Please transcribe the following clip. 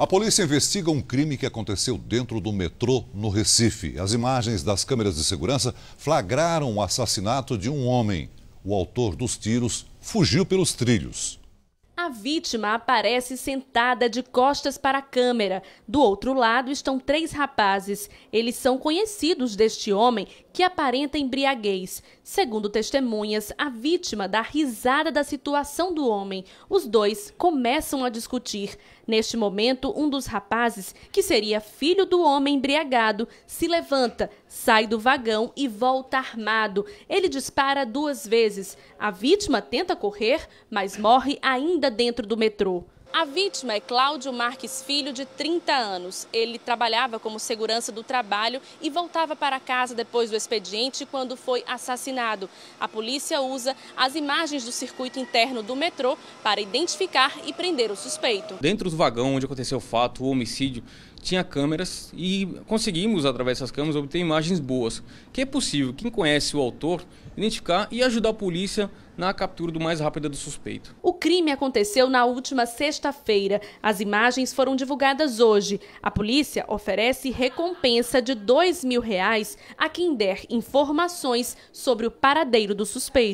A polícia investiga um crime que aconteceu dentro do metrô no Recife. As imagens das câmeras de segurança flagraram o assassinato de um homem. O autor dos tiros fugiu pelos trilhos vítima aparece sentada de costas para a câmera. Do outro lado estão três rapazes. Eles são conhecidos deste homem que aparenta embriaguez. Segundo testemunhas, a vítima dá risada da situação do homem. Os dois começam a discutir. Neste momento, um dos rapazes, que seria filho do homem embriagado, se levanta, sai do vagão e volta armado. Ele dispara duas vezes. A vítima tenta correr, mas morre ainda dentro do metrô. A vítima é Cláudio Marques Filho, de 30 anos. Ele trabalhava como segurança do trabalho e voltava para casa depois do expediente quando foi assassinado. A polícia usa as imagens do circuito interno do metrô para identificar e prender o suspeito. Dentro do vagão onde aconteceu o fato, o homicídio, tinha câmeras e conseguimos, através dessas câmeras, obter imagens boas, que é possível quem conhece o autor identificar e ajudar a polícia na captura do mais rápida do suspeito. O crime aconteceu na última sexta-feira. As imagens foram divulgadas hoje. A polícia oferece recompensa de dois mil reais a quem der informações sobre o paradeiro do suspeito.